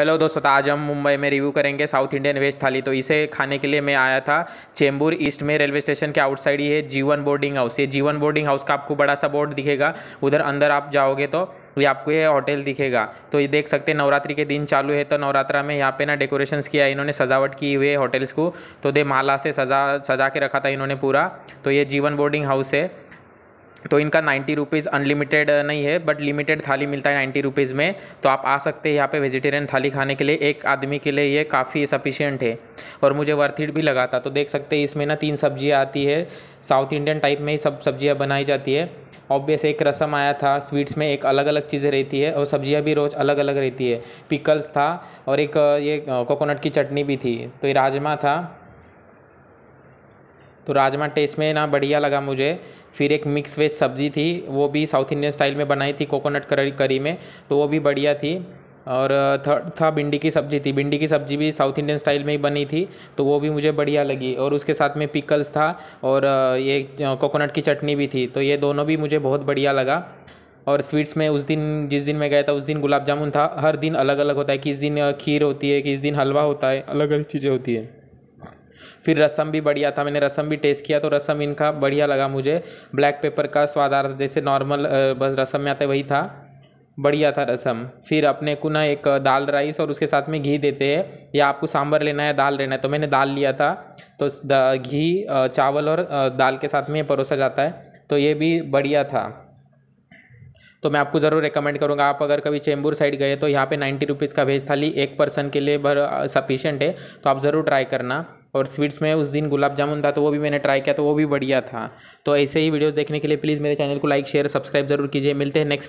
hello दोस्तों आज हम मुंबई में रिव्यू करेंगे साउथ इंडियन वेज थाली तो इसे खाने के लिए मैं आया था चेंबूर ईस्ट में रेलवे स्टेशन के आउटसाइड ही है जीवन बोर्डिंग हाउस ये जीवन बोर्डिंग हाउस का आपको बड़ा सा बोर्ड दिखेगा उधर अंदर आप जाओगे तो ये आपको ये होटल दिखेगा तो ये देख सकते हैं नवरात्रि के दिन चालू है तो नवरात्रा में यहाँ पे ना डेकोरेशन किया इन्होंने सजावट की हुई है होटल्स को तो दे माला से सजा सजा के रखा था इन्होंने पूरा तो ये जीवन बोर्डिंग हाउस है तो इनका नाइन्टी रुपीज़ अनलिमिटेड नहीं है बट लिमिटेड थाली मिलता है नाइन्टी रुपीज़ में तो आप आ सकते हैं यहाँ पे वेजिटेरियन थाली खाने के लिए एक आदमी के लिए ये काफ़ी सफिशियंट है और मुझे वर्थिड भी लगा था तो देख सकते हैं इसमें ना तीन सब्जियाँ आती है साउथ इंडियन टाइप में ही सब सब्जियाँ बनाई जाती है ऑब्वियस एक रसम आया था स्वीट्स में एक अलग अलग चीज़ें रहती है और सब्ज़ियाँ भी रोज़ अलग अलग रहती है पिकल्स था और एक ये कोकोनट की चटनी भी थी तो ये राजमा था तो राजमा टेस्ट में ना बढ़िया लगा मुझे फिर एक मिक्स वेज सब्ज़ी थी वो भी साउथ इंडियन स्टाइल में बनाई थी कोकोनट करी करी में तो वो भी बढ़िया थी और थर्ड था भिंडी की सब्ज़ी थी भिंडी की सब्ज़ी भी साउथ इंडियन स्टाइल में ही बनी थी तो वो भी मुझे बढ़िया लगी और उसके साथ में पिकल्स था और ये कोकोनट की चटनी भी थी तो ये दोनों भी मुझे बहुत बढ़िया लगा और स्वीट्स में उस दिन जिस दिन मैं गया था उस दिन गुलाब जामुन था हर दिन अलग अलग होता है किस दिन खीर होती है किस दिन हलवा होता है अलग अलग चीज़ें होती है फिर रसम भी बढ़िया था मैंने रसम भी टेस्ट किया तो रसम इनका बढ़िया लगा मुझे ब्लैक पेपर का स्वाद आ रहा था जैसे नॉर्मल बस रसम में आते वही था बढ़िया था रसम फिर अपने को ना एक दाल राइस और उसके साथ में घी देते हैं या आपको सांभर लेना है दाल लेना है तो मैंने दाल लिया था तो घी चावल और दाल के साथ में परोसा जाता है तो ये भी बढ़िया था तो मैं आपको ज़रूर रिकमेंड करूँगा आप अगर कभी चेंबूर साइड गए तो यहाँ पे नाइन्टी रुपीज़ का वेज थाली एक पर्सन के लिए भर सफिशेंट है तो आप ज़रूर ट्राई करना और स्वीट्स में उस दिन गुलाब जामुन था तो वो भी मैंने ट्राई किया तो वो भी बढ़िया था तो ऐसे ही वीडियोस देखने के लिए प्लीज़ मेरे चैनल को लाइक शेयर सब्सक्राइब जरूर कीजिए मिलते हैं नेक्स्ट